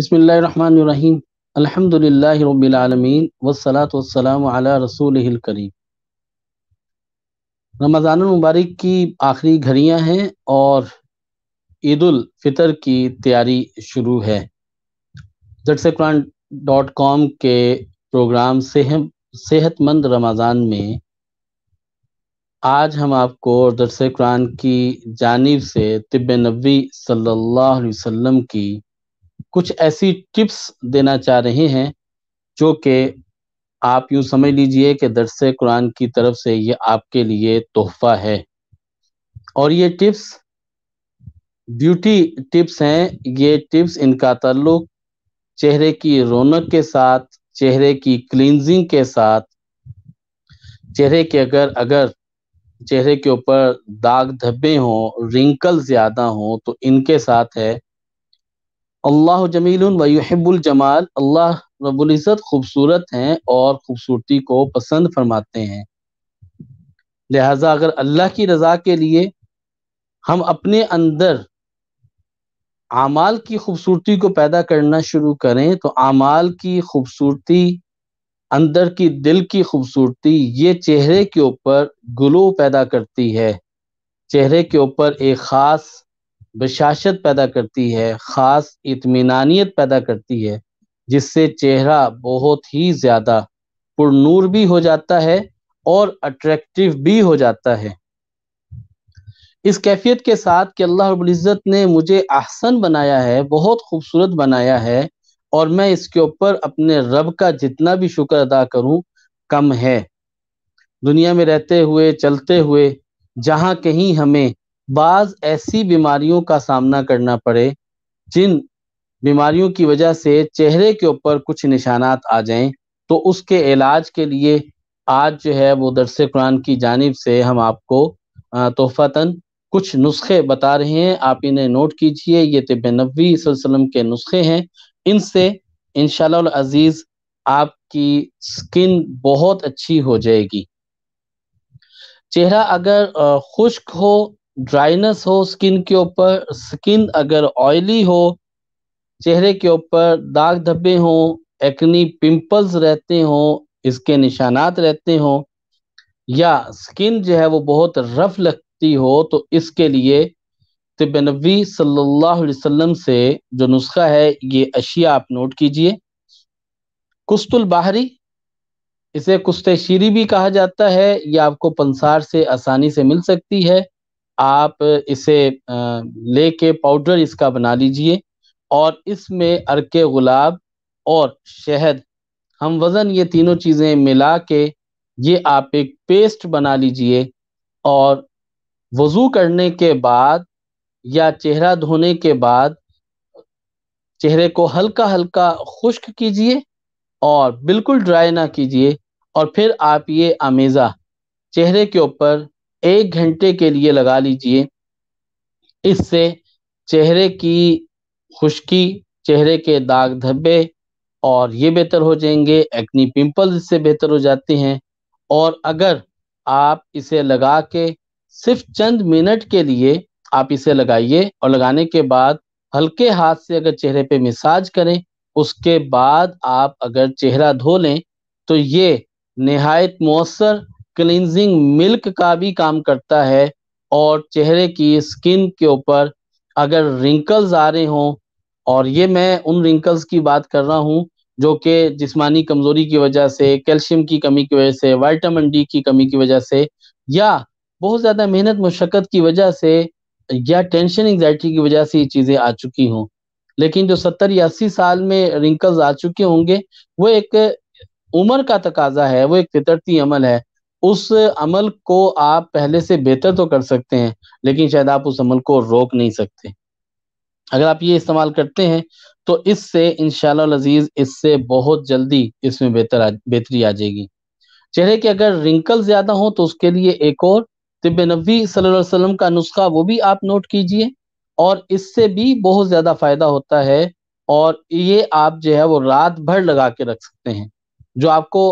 बसमीम अल्हम्दुलिल्लाहि रब्बिल आलमीन वस्सलातु वस्सलामु अला रसूलिहिल करीम रमज़ान मुबारक की आखिरी घड़ियां हैं और ईदुल फितर की तैयारी शुरू है जटसे कुरान डॉट कॉम के प्रोग्राम सेहत सेहतमंद रमज़ान में आज हम आपको दरस कुरान की जानिब से तिब नबी सल्लल्लाहु अलैहि वसल्लम की कुछ ऐसी टिप्स देना चाह रहे हैं जो कि आप यूं समझ लीजिए कि दरस कुरान की तरफ से ये आपके लिए तोहफा है और ये टिप्स ब्यूटी टिप्स हैं ये टिप्स इनका ताल्लुक चेहरे की रौनक के साथ चेहरे की क्लिनजिंग के साथ चेहरे के अगर अगर चेहरे के ऊपर दाग धब्बे हों रिंकल ज़्यादा हों तो इनके साथ है अल्लाह जमील वहबुल जमाल अल्लाह रबुल्ज़त खूबसूरत हैं और खूबसूरती को पसंद फरमाते हैं लिहाजा अगर अल्लाह की रजा के लिए हम अपने अंदर आमाल की खूबसूरती को पैदा करना शुरू करें तो आमाल की खूबसूरती अंदर की दिल की खूबसूरती ये चेहरे के ऊपर ग्लो पैदा करती है चेहरे के ऊपर एक ख़ास बशाशत पैदा करती है ख़ास इतमानियत पैदा करती है जिससे चेहरा बहुत ही ज़्यादा पुरनूर भी हो जाता है और अट्रैक्टिव भी हो जाता है इस कैफियत के साथ कि अल्लाह इज्जत ने मुझे आहसन बनाया है बहुत खूबसूरत बनाया है और मैं इसके ऊपर अपने रब का जितना भी शुक्र अदा करूं कम है दुनिया में रहते हुए चलते हुए जहां कहीं हमें बाज ऐसी बीमारियों का सामना करना पड़े जिन बीमारियों की वजह से चेहरे के ऊपर कुछ निशानात आ जाएं तो उसके इलाज के लिए आज जो है वो दरस कुरान की जानब से हम आपको तोहफ़ातन कुछ नुस्खे बता रहे हैं आप इन्हें नोट कीजिए ये तिब नबी वसल्लम के नुस्खे हैं इनसे इन अजीज आपकी स्किन बहुत अच्छी हो जाएगी चेहरा अगर खुश्क हो ड्राइनेस हो स्किन के ऊपर स्किन अगर ऑयली हो चेहरे के ऊपर दाग धब्बे हो एक्नी पिंपल्स रहते हो इसके निशानात रहते हो या स्किन जो है वो बहुत रफ लगती हो तो इसके लिए तिब नबी सल्लल्लाहु अलैहि वसल्लम से जो नुस्खा है ये अशिया आप नोट कीजिए कुस्तुल बाहरी इसे कुश्त शीरी भी कहा जाता है ये आपको पंसार से आसानी से मिल सकती है आप इसे लेके पाउडर इसका बना लीजिए और इसमें अरके गुलाब और शहद हम वज़न ये तीनों चीज़ें मिला के ये आप एक पेस्ट बना लीजिए और वज़ू करने के बाद या चेहरा धोने के बाद चेहरे को हल्का हल्का खुश्क कीजिए और बिल्कुल ड्राई ना कीजिए और फिर आप ये आमेज़ा चेहरे के ऊपर एक घंटे के लिए लगा लीजिए इससे चेहरे की खुश्की चेहरे के दाग धब्बे और ये बेहतर हो जाएंगे एक्नी पिंपल्स इससे बेहतर हो जाते हैं और अगर आप इसे लगा के सिर्फ चंद मिनट के लिए आप इसे लगाइए और लगाने के बाद हल्के हाथ से अगर चेहरे पे मिसाज करें उसके बाद आप अगर चेहरा धो लें तो ये नहायत मौसर क्लिनजिंग मिल्क का भी काम करता है और चेहरे की स्किन के ऊपर अगर रिंकल्स आ रहे हों और ये मैं उन रिंकल्स की बात कर रहा हूँ जो कि जिस्मानी कमजोरी की वजह से कैल्शियम की कमी की वजह से वाइटामिन डी की कमी की वजह से या बहुत ज़्यादा मेहनत मशक्क़त की वजह से या टेंशन एंगजाइटी की वजह से ये चीज़ें आ चुकी हों लेकिन जो सत्तर या अस्सी साल में रिंकल्स आ चुके होंगे वो एक उम्र का तकाजा है वो एक फितरती अमल है उस अमल को आप पहले से बेहतर तो कर सकते हैं लेकिन शायद आप उस अमल को रोक नहीं सकते अगर आप ये इस्तेमाल करते हैं तो इससे इन शजीज इससे बहुत जल्दी इसमें बेहतर बेहतरी आ जाएगी चेहरे के अगर रिंकल ज्यादा हो तो उसके लिए एक और तिब नबी वसल्लम का नुस्खा वो भी आप नोट कीजिए और इससे भी बहुत ज्यादा फायदा होता है और ये आप जो है वो रात भर लगा के रख सकते हैं जो आपको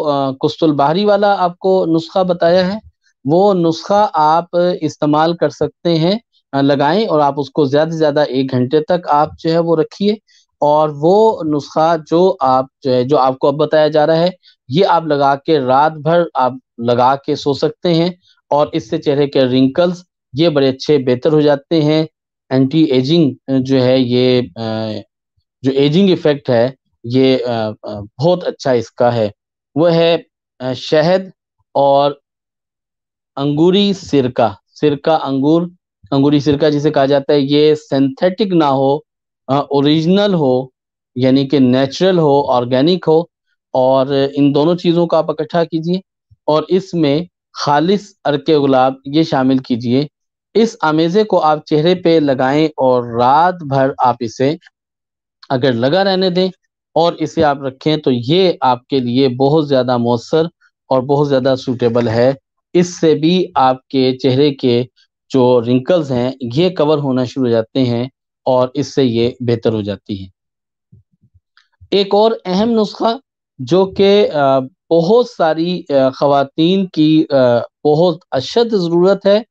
कुस्तुल बाहरी वाला आपको नुस्खा बताया है वो नुस्खा आप इस्तेमाल कर सकते हैं लगाएं और आप उसको ज्यादा से ज्यादा एक घंटे तक आप जो है वो रखिए और वो नुस्खा जो आप जो है जो आपको अब बताया जा रहा है ये आप लगा के रात भर आप लगा के सो सकते हैं और इससे चेहरे के रिंकल्स ये बड़े अच्छे बेहतर हो जाते हैं एंटी एजिंग जो है ये जो एजिंग इफेक्ट है ये बहुत अच्छा इसका है वह है शहद और अंगूरी सिरका सिरका अंगूर अंगूरी सिरका जिसे कहा जाता है ये सिंथेटिक ना हो ओरिजिनल हो यानी कि नेचुरल हो ऑर्गेनिक हो और इन दोनों चीज़ों का आप इकट्ठा कीजिए और इसमें खालिस अरके गुलाब ये शामिल कीजिए इस आमेज़े को आप चेहरे पे लगाएं और रात भर आप इसे अगर लगा रहने दें और इसे आप रखें तो ये आपके लिए बहुत ज़्यादा मौसर और बहुत ज़्यादा सूटेबल है इससे भी आपके चेहरे के जो रिंकल्स हैं ये कवर होना शुरू हो जाते हैं और इससे ये बेहतर हो जाती है एक और अहम नुस्खा जो कि बहुत सारी खातन की बहुत अशद ज़रूरत है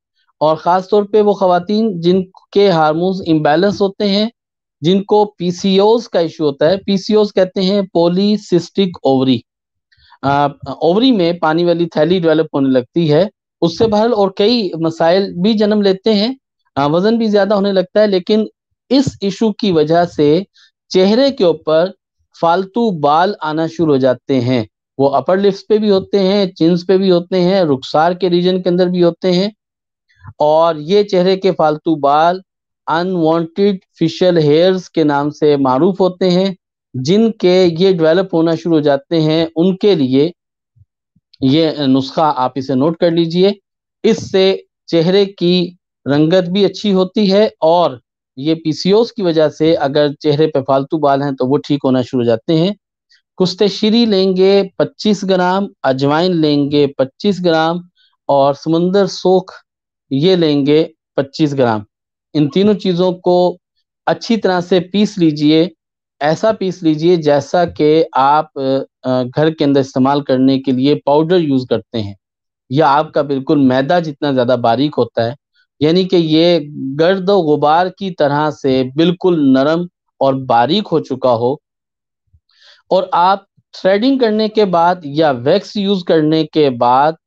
और ख़ास तौर पे वो खातन जिनके हारमोन्स इम्बेलेंस होते हैं जिनको पीसीओस का इश्यू होता है पीसीओस कहते हैं पोलीसिस्टिक ओवरी ओवरी में पानी वाली थैली डेवलप होने लगती है उससे बाहर और कई मसाइल भी जन्म लेते हैं वजन भी ज्यादा होने लगता है लेकिन इस इशू की वजह से चेहरे के ऊपर फालतू बाल आना शुरू हो जाते हैं वो अपर लिप्स पे भी होते हैं चिन्स पे भी होते हैं रुखसार के रीजन के अंदर भी होते हैं और ये चेहरे के फालतू बाल अनवांटेड फिशियल हेयर्स के नाम से मारूफ होते हैं जिनके ये डेवलप होना शुरू हो जाते हैं उनके लिए ये नुस्खा आप इसे नोट कर लीजिए इससे चेहरे की रंगत भी अच्छी होती है और ये पीसीओस की वजह से अगर चेहरे पे फालतू बाल हैं तो वो ठीक होना शुरू हो जाते हैं श्री लेंगे 25 ग्राम अजवाइन लेंगे 25 ग्राम और समुंदर सोख ये लेंगे 25 ग्राम इन तीनों चीजों को अच्छी तरह से पीस लीजिए ऐसा पीस लीजिए जैसा कि आप घर के अंदर इस्तेमाल करने के लिए पाउडर यूज करते हैं या आपका बिल्कुल मैदा जितना ज्यादा बारीक होता है यानी कि ये गर्द गुबार की तरह से बिल्कुल नरम और बारीक हो चुका हो और आप थ्रेडिंग करने के बाद या वैक्स यूज करने के बाद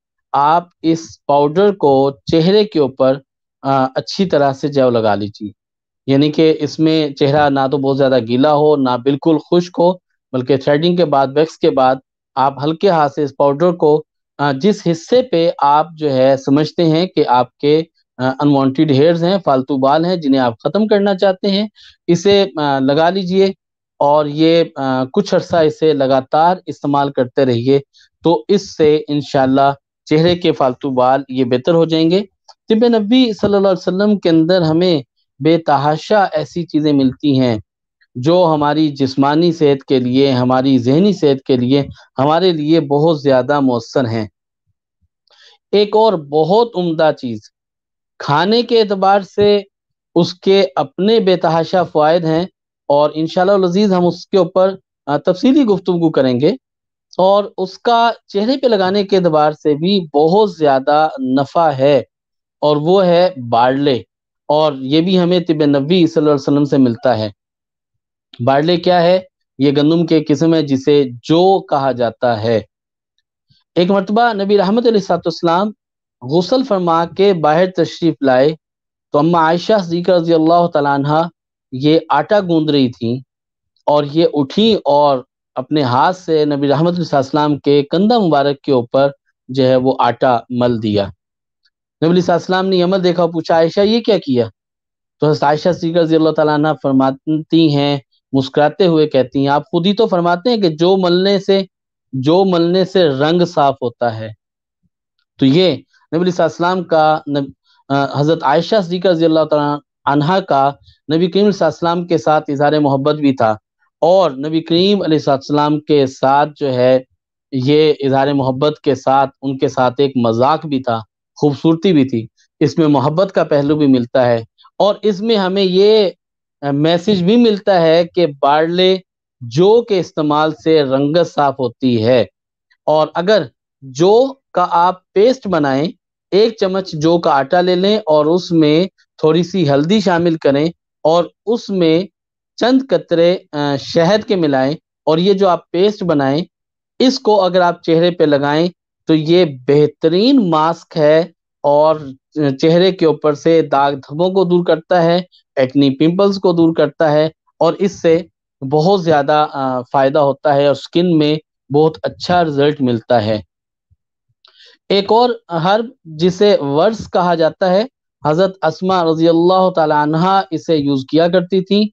आप इस पाउडर को चेहरे के ऊपर अच्छी तरह से जैव लगा लीजिए यानी कि इसमें चेहरा ना तो बहुत ज़्यादा गीला हो ना बिल्कुल खुश्क हो बल्कि थ्रेडिंग के बाद वैक्स के बाद आप हल्के हाथ से इस पाउडर को जिस हिस्से पे आप जो है समझते हैं कि आपके अनवांटेड हेयर्स हैं फालतू बाल हैं जिन्हें आप ख़त्म करना चाहते हैं इसे लगा लीजिए और ये कुछ अर्सा इसे लगातार इस्तेमाल करते रहिए तो इससे इन चेहरे के फालतू बाल ये बेहतर हो जाएंगे तिब नबी सल्लल्लाहु अलैहि वसल्लम के अंदर हमें बेतहाशा ऐसी चीज़ें मिलती हैं जो हमारी जिस्मानी सेहत के लिए हमारी जहनी सेहत के लिए हमारे लिए बहुत ज़्यादा मौसर हैं एक और बहुत उम्दा चीज़ खाने के अतबार से उसके अपने बेतहाशा फ़ायद हैं और इन शजीज़ हम उसके ऊपर तफसीली गुफ्तु करेंगे और उसका चेहरे पर लगाने के अतबार से भी बहुत ज़्यादा नफ़ा है और वो है बाड़ले और ये भी हमें तिब नबी वसल्लम से मिलता है बाड़ले क्या है ये गंदम के किस्म है जिसे जो कहा जाता है एक मरतबा नबी रहमत सातम गसल फरमा के बाहर तशरीफ लाए तो अम्मा आयशा जीकर रजी अल्लाह तला ये आटा गूंद रही थी और ये उठी और अपने हाथ से नबी रहमत के कंधा मुबारक के ऊपर जो है वो आटा मल दिया सलाम ने अमल देखा पूछा आयशा ये क्या किया तो आयशा सीकर अल्लाह तला फरमाती हैं मुस्कुराते हुए कहती हैं आप खुद ही तो फरमाते हैं कि जो मलने से जो मलने से रंग साफ होता है तो ये सलाम का नब, हज़रत आयशा सीकर जी तहा का नबी करीम के साथ इजहार मोहब्बत भी था और नबी करीम के साथ जो है ये इजहार मोहब्बत के साथ उनके साथ एक मजाक भी था खूबसूरती भी थी इसमें मोहब्बत का पहलू भी मिलता है और इसमें हमें ये मैसेज भी मिलता है कि बाड़ले जो के इस्तेमाल से रंगत साफ होती है और अगर जो का आप पेस्ट बनाएं एक चम्मच जो का आटा ले लें और उसमें थोड़ी सी हल्दी शामिल करें और उसमें चंद कतरे शहद के मिलाएं और ये जो आप पेस्ट बनाएं इसको अगर आप चेहरे पे लगाएं तो ये बेहतरीन मास्क है और चेहरे के ऊपर से दाग धब्बों को दूर करता है एक्नी पिंपल्स को दूर करता है और इससे बहुत ज्यादा फायदा होता है और स्किन में बहुत अच्छा रिजल्ट मिलता है एक और हर्ब जिसे वर्ष कहा जाता है हजरत असमा रजी अल्लाह तहा इसे यूज किया करती थी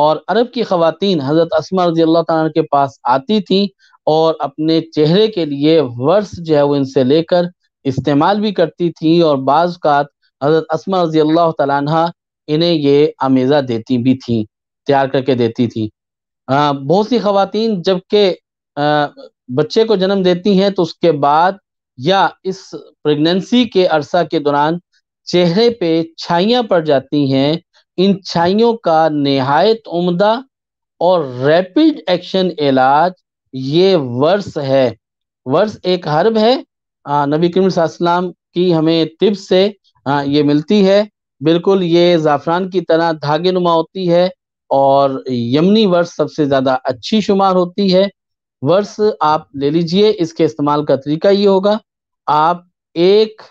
और अरब की खातन हजरत असमा रजी अल्लाह के पास आती थी और अपने चेहरे के लिए वर्ष जो है वो इनसे लेकर इस्तेमाल भी करती थी और बाज़ात हज़रत असमा रजी अल्लाह तला इन्हें ये आमेज़ा देती भी थी तैयार करके देती थी बहुत सी खातन जबकि बच्चे को जन्म देती हैं तो उसके बाद या इस प्रेगनेंसी के अरसा के दौरान चेहरे पे छाइयाँ पड़ जाती हैं इन छाइयों का नहायत उम्दा और रैपिड एक्शन इलाज ये वर्ष है वर्ष एक हर्ब है नबी करीम सल्लम की हमें तिब से ये मिलती है बिल्कुल ये ज़ाफ़रान की तरह धागे नुमा होती है और यमनी वर्ष सबसे ज़्यादा अच्छी शुमार होती है वर्ष आप ले लीजिए इसके इस्तेमाल का तरीका ये होगा आप एक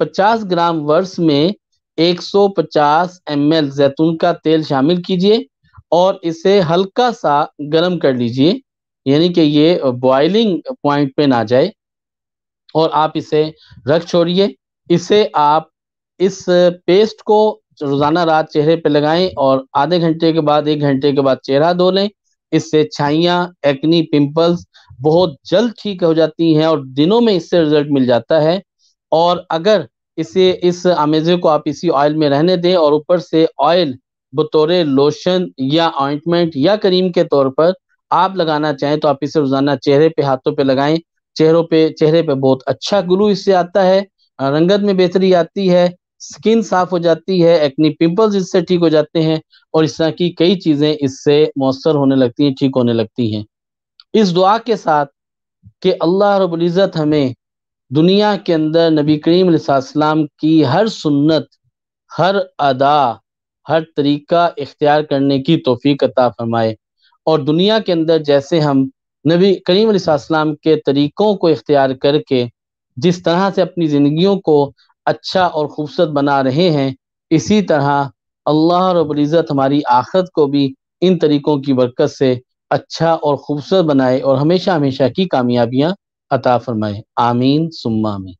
पचास ग्राम वर्ष में 150 एल जैतून का तेल शामिल कीजिए और इसे हल्का सा गर्म कर लीजिए यानी कि ये बॉइलिंग पॉइंट पे ना जाए और आप इसे रख छोड़िए इसे आप इस पेस्ट को रोजाना रात चेहरे पे लगाएं और आधे घंटे के बाद एक घंटे के बाद चेहरा धो लें इससे छाइयाँ एक्नी पिंपल्स बहुत जल्द ठीक हो जाती हैं और दिनों में इससे रिजल्ट मिल जाता है और अगर इसे इस अमेजे को आप इसी ऑयल में रहने दें और ऊपर से ऑयल बतौर लोशन या ऑइंटमेंट या करीम के तौर पर आप लगाना चाहें तो आप इसे रोजाना चेहरे पे हाथों पे लगाएं चेहरों पे चेहरे पे बहुत अच्छा ग्लू इससे आता है रंगत में बेहतरी आती है स्किन साफ हो जाती है एक्नी पिंपल्स इससे ठीक हो जाते हैं और इस तरह की कई चीजें इससे मौसर होने लगती हैं ठीक होने लगती हैं इस दुआ के साथ कि अल्लाह रबुल्ज़त हमें दुनिया के अंदर नबी करीम सलाम की हर सुन्नत हर अदा हर तरीका इख्तियार करने की तोफ़ी अता फरमाए और दुनिया के अंदर जैसे हम नबी करीम अलैहिस्सलाम के तरीकों को इख्तियार करके जिस तरह से अपनी ज़िंदगियों को अच्छा और खूबसूरत बना रहे हैं इसी तरह अल्लाह रबुल्ज़त हमारी आखरत को भी इन तरीक़ों की बरकत से अच्छा और खूबसूरत बनाए और हमेशा हमेशा की कामयाबियाँ अता फरमाए आमीन सुम्मा में